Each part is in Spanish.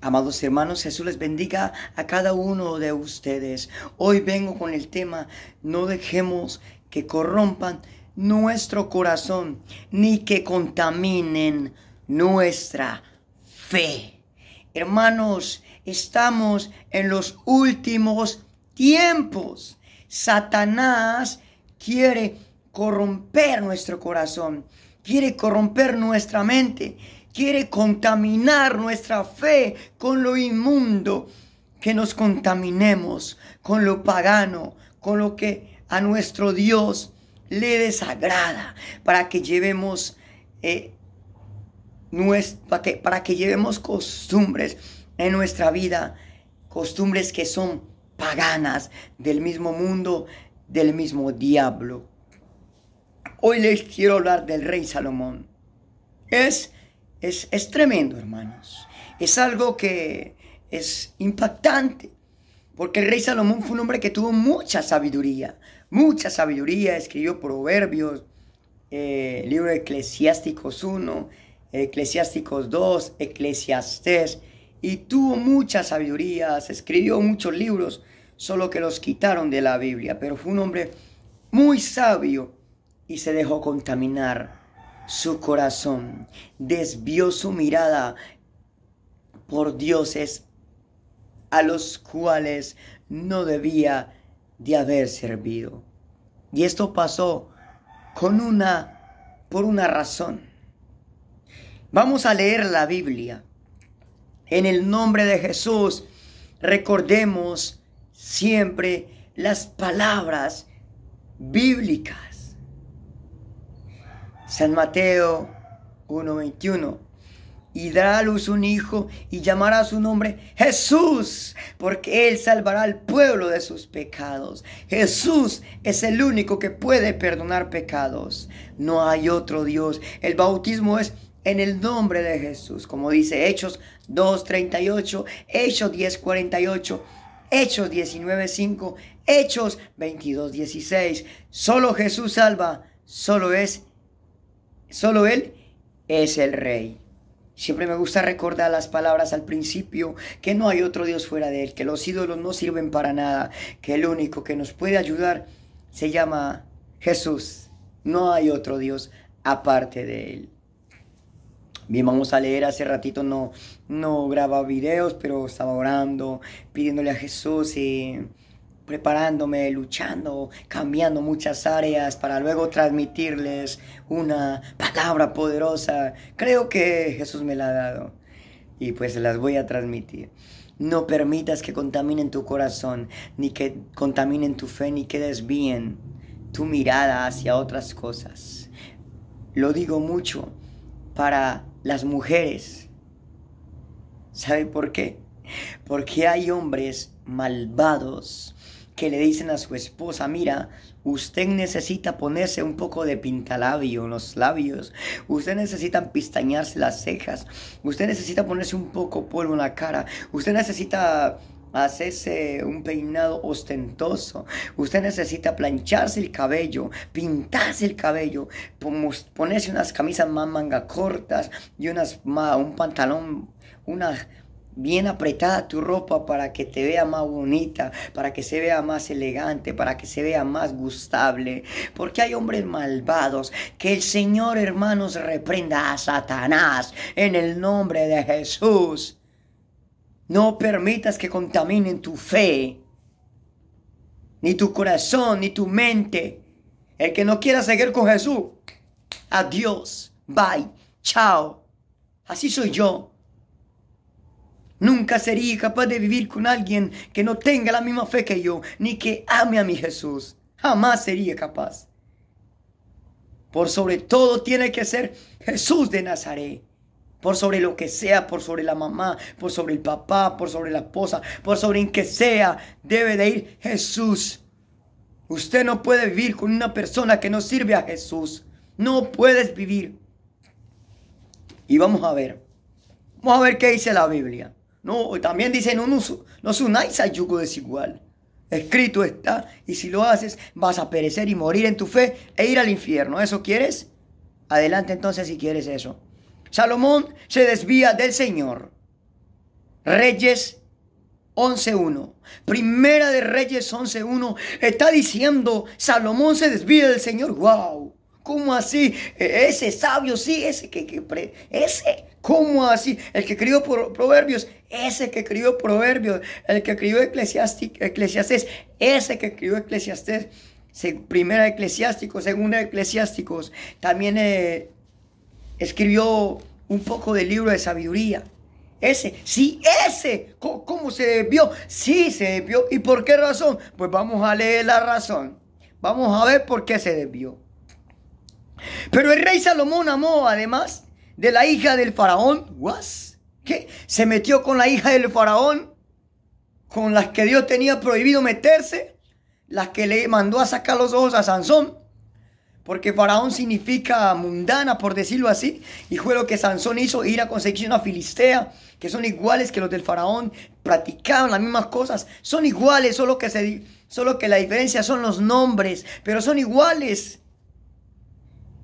Amados hermanos, Jesús les bendiga a cada uno de ustedes. Hoy vengo con el tema, no dejemos que corrompan nuestro corazón, ni que contaminen nuestra fe. Hermanos, estamos en los últimos tiempos. Satanás quiere corromper nuestro corazón, quiere corromper nuestra mente quiere contaminar nuestra fe con lo inmundo, que nos contaminemos con lo pagano, con lo que a nuestro Dios le desagrada, para que llevemos, eh, para que llevemos costumbres en nuestra vida, costumbres que son paganas del mismo mundo, del mismo diablo. Hoy les quiero hablar del rey Salomón. Es es, tremendo, hermanos. Es algo que es impactante, porque el rey Salomón fue un hombre que tuvo mucha sabiduría, mucha sabiduría, escribió proverbios, eh, libro de Eclesiásticos 1, Eclesiásticos 2, Eclesiastés, y tuvo mucha sabiduría, escribió muchos libros, solo que los quitaron de la Biblia, pero fue un hombre muy sabio y se dejó contaminar su corazón, desvió su mirada por dioses a los cuales no debía de haber servido. Y esto pasó con una por una razón. Vamos a leer la Biblia. En el nombre de Jesús, recordemos siempre las palabras bíblicas. San Mateo 1:21. Y dará a luz un hijo y llamará a su nombre Jesús, porque él salvará al pueblo de sus pecados. Jesús es el único que puede perdonar pecados. No hay otro Dios. El bautismo es en el nombre de Jesús, como dice Hechos 2:38, Hechos 10:48. Hechos 19.5, Hechos 22.16. Solo Jesús salva, solo es Solo Él es el Rey. Siempre me gusta recordar las palabras al principio, que no hay otro Dios fuera de Él, que los ídolos no sirven para nada, que el único que nos puede ayudar se llama Jesús. No hay otro Dios aparte de Él. Bien, vamos a leer. Hace ratito no, no grababa videos, pero estaba orando, pidiéndole a Jesús y preparándome, luchando, cambiando muchas áreas para luego transmitirles una palabra poderosa. Creo que Jesús me la ha dado y pues las voy a transmitir. No permitas que contaminen tu corazón, ni que contaminen tu fe, ni que desvíen tu mirada hacia otras cosas. Lo digo mucho para las mujeres. ¿Sabe por qué? Porque hay hombres malvados que le dicen a su esposa, mira, usted necesita ponerse un poco de pintalabio en los labios, usted necesita pistañarse las cejas, usted necesita ponerse un poco polvo en la cara, usted necesita hacerse un peinado ostentoso. Usted necesita plancharse el cabello, pintarse el cabello, ponerse unas camisas más manga cortas y unas un pantalón, unas bien apretada tu ropa para que te vea más bonita, para que se vea más elegante, para que se vea más gustable. Porque hay hombres malvados. Que el Señor, hermanos, reprenda a Satanás en el nombre de Jesús. No permitas que contaminen tu fe, ni tu corazón, ni tu mente. El que no quiera seguir con Jesús, adiós, bye, chao. Así soy yo. Nunca sería capaz de vivir con alguien que no tenga la misma fe que yo, ni que ame a mi Jesús. Jamás sería capaz. Por sobre todo tiene que ser Jesús de Nazaret. Por sobre lo que sea, por sobre la mamá, por sobre el papá, por sobre la esposa, por sobre en que sea, debe de ir Jesús. Usted no puede vivir con una persona que no sirve a Jesús. No puedes vivir. Y vamos a ver. Vamos a ver qué dice la Biblia. No, también dice, no, uso: no unáis yugo desigual. Escrito está, y si lo haces, vas a perecer y morir en tu fe e ir al infierno. ¿Eso quieres? Adelante entonces si quieres eso. Salomón se desvía del Señor. Reyes 11.1. Primera de Reyes 11.1. Está diciendo, Salomón se desvía del Señor. ¡Wow! ¿Cómo así? E, ese sabio, sí, ese que, ese, ¿cómo así? El que crió proverbios, ese que escribió proverbios, el que escribió eclesiastés, ese que escribió eclesiastés, primera eclesiástico, segunda eclesiásticos, también eh, escribió un poco del libro de sabiduría. Ese, sí, ese, ¿cómo, se desvió? Sí, se debió. ¿Y por qué razón? Pues vamos a leer la razón. Vamos a ver por qué se desvió. Pero el rey Salomón amó además de la hija del faraón. ¿Was? ¿Qué? ¿Se metió con la hija del faraón? ¿Con las que Dios tenía prohibido meterse? ¿Las que le mandó a sacar los ojos a Sansón? Porque faraón significa mundana, por decirlo así. Y fue lo que Sansón hizo, ir a conseguir una filistea, que son iguales que los del faraón, practicaban las mismas cosas. Son iguales, solo que, se, solo que la diferencia son los nombres, pero son iguales.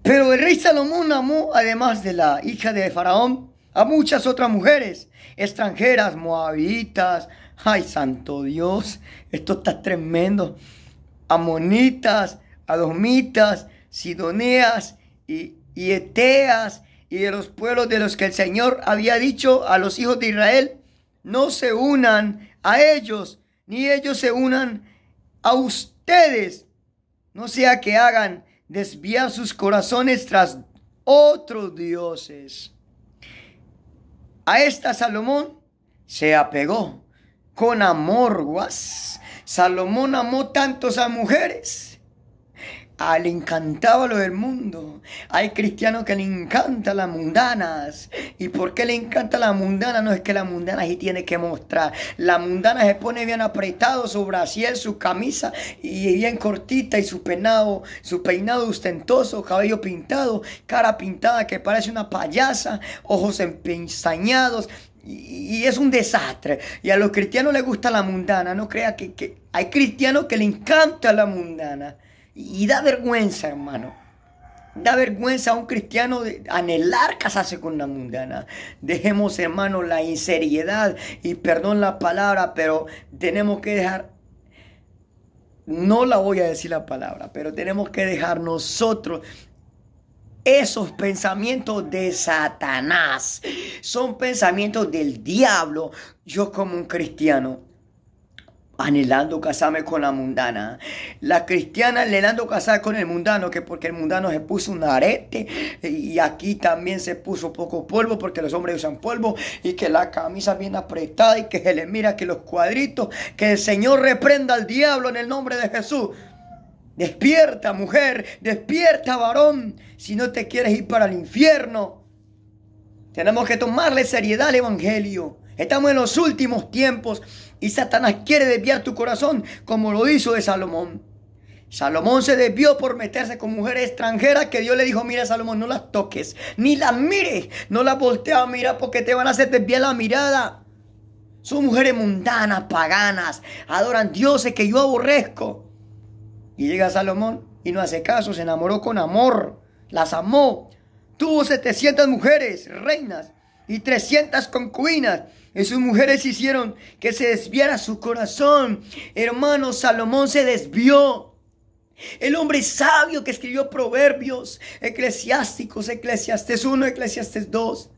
Pero el rey Salomón amó, además de la hija de Faraón, a muchas otras mujeres extranjeras, moabitas, ay santo Dios, esto está tremendo, amonitas, adomitas, sidoneas y, y eteas y de los pueblos de los que el Señor había dicho a los hijos de Israel, no se unan a ellos, ni ellos se unan a ustedes, no sea que hagan desvía sus corazones tras otros dioses. A esta Salomón se apegó con amor, Salomón amó tantos a mujeres al ah, le encantaba lo del mundo. Hay cristianos que le encantan las mundanas. ¿Y por qué le encanta la mundana? No es que la mundana sí tiene que mostrar. La mundana se pone bien apretado su brasier, su camisa y bien cortita y su peinado, su peinado ostentoso, cabello pintado, cara pintada que parece una payasa, ojos empeñados y es un desastre. Y a los cristianos les gusta la mundana. No crea que, que hay cristianos que le encanta la mundana. Y da vergüenza, hermano. Da vergüenza a un cristiano de anhelar casarse con una mundana. Dejemos, hermano, la inseriedad y perdón la palabra, pero tenemos que dejar no la voy a decir la palabra, pero tenemos que dejar nosotros esos pensamientos de Satanás. Son pensamientos del diablo. Yo como un cristiano anhelando casarme con la mundana. La cristiana anhelando casar con el mundano, que porque el mundano se puso un arete y aquí también se puso poco polvo porque los hombres usan polvo y que la camisa bien apretada y que se le mira que los cuadritos, que el Señor reprenda al diablo en el nombre de Jesús. Despierta mujer, despierta varón, si no te quieres ir para el infierno. Tenemos que tomarle seriedad al Evangelio. Estamos en los últimos tiempos y Satanás quiere desviar tu corazón como lo hizo de Salomón. Salomón se desvió por meterse con mujeres extranjeras que Dios le dijo, mira Salomón, no las toques, ni las mires, no las volteas a mirar porque te van a hacer desviar la mirada. Son mujeres mundanas, paganas, adoran dioses que yo aborrezco. Y llega Salomón y no hace caso, se enamoró con amor, las amó. Tuvo 700 mujeres, reinas, y 300 concubinas y sus mujeres hicieron que se desviara su corazón. Hermano, Salomón se desvió. El hombre sabio que escribió proverbios, eclesiásticos, eclesiastes 1, eclesiastes 2.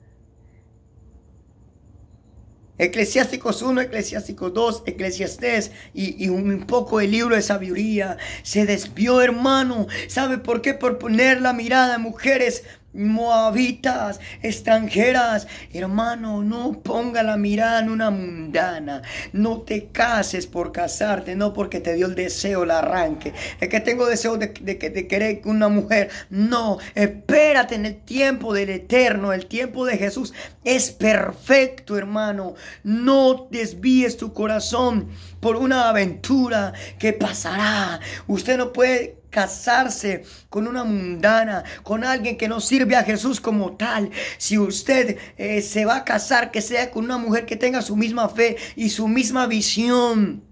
Eclesiásticos 1, Eclesiásticos 2, Eclesiastés y, y, un poco el libro de sabiduría. Se desvió, hermano. ¿Sabe por qué? Por poner la mirada en mujeres moabitas, extranjeras. Hermano, no ponga la mirada en una mundana. No te cases por casarte, no porque te dio el deseo, el arranque. Es que tengo deseo de, te querer una mujer. No, espérate en el tiempo del eterno, el tiempo de Jesús. Es perfecto, hermano. No desvíes tu corazón por una aventura que pasará. Usted no puede casarse con una mundana, con alguien que no sirve a Jesús como tal. Si usted eh, se va a casar, que sea con una mujer que tenga su misma fe y su misma visión.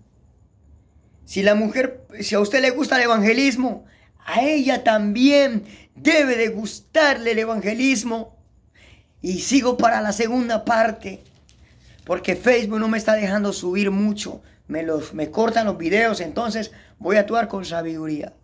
Si la mujer, si a usted le gusta el evangelismo, a ella también debe de gustarle el evangelismo. Y sigo para la segunda parte, porque Facebook no me está dejando subir mucho. Me, los, me cortan los videos, entonces voy a actuar con sabiduría.